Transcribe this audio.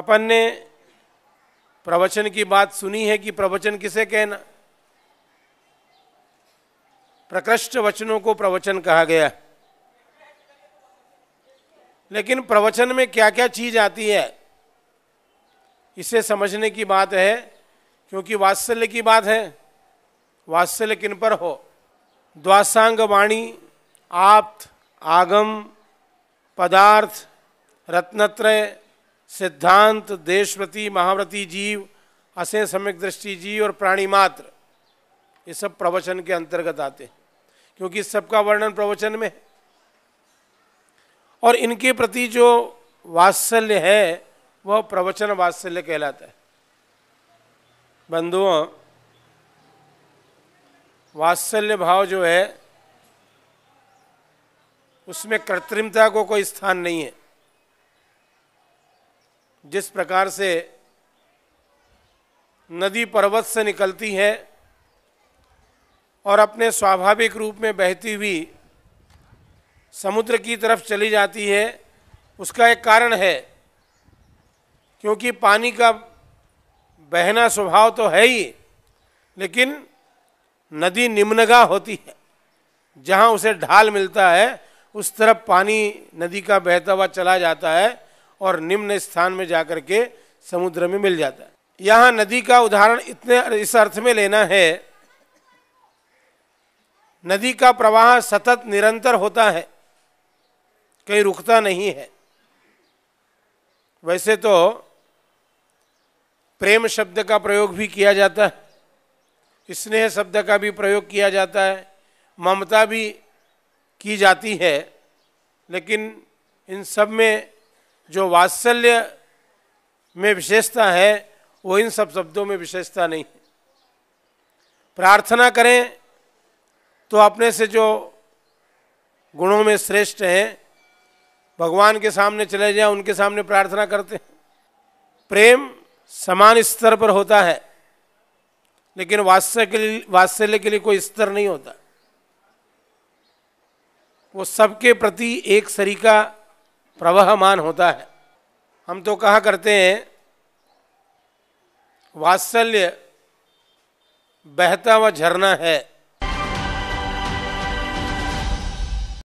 अपन ने प्रवचन की बात सुनी है कि प्रवचन किसे कहना प्रकृष्ट वचनों को प्रवचन कहा गया लेकिन प्रवचन में क्या क्या चीज आती है इसे समझने की बात है क्योंकि वात्सल्य की बात है वात्सल्य किन पर हो द्वासांग वाणी आप्त आगम पदार्थ रत्नत्रय सिद्धांत देशव्रति महाव्रती जीव असे सम्यक दृष्टि जीव और प्राणी मात्र ये सब प्रवचन के अंतर्गत आते हैं क्योंकि सबका वर्णन प्रवचन में है और इनके प्रति जो वात्सल्य है वह प्रवचन वात्सल्य कहलाता है बंधुओं वात्सल्य भाव जो है उसमें कृत्रिमता को कोई स्थान नहीं है जिस प्रकार से नदी पर्वत से निकलती है और अपने स्वाभाविक रूप में बहती हुई समुद्र की तरफ चली जाती है उसका एक कारण है क्योंकि पानी का बहना स्वभाव तो है ही लेकिन नदी निम्नगा होती है जहाँ उसे ढाल मिलता है उस तरफ पानी नदी का बहता हुआ चला जाता है और निम्न स्थान में जाकर के समुद्र में मिल जाता है यहाँ नदी का उदाहरण इतने इस अर्थ में लेना है नदी का प्रवाह सतत निरंतर होता है कहीं रुकता नहीं है वैसे तो प्रेम शब्द का प्रयोग भी किया जाता है स्नेह शब्द का भी प्रयोग किया जाता है ममता भी की जाती है लेकिन इन सब में जो वात्सल्य में विशेषता है वो इन सब शब्दों में विशेषता नहीं है प्रार्थना करें तो अपने से जो गुणों में श्रेष्ठ हैं भगवान के सामने चले जाएं उनके सामने प्रार्थना करते हैं प्रेम समान स्तर पर होता है लेकिन वात्सल्य के लिए वात्सल्य के लिए कोई स्तर नहीं होता वो सबके प्रति एक सरीका प्रवाहमान होता है हम तो कहा करते हैं वात्सल्य बहता हुआ झरना है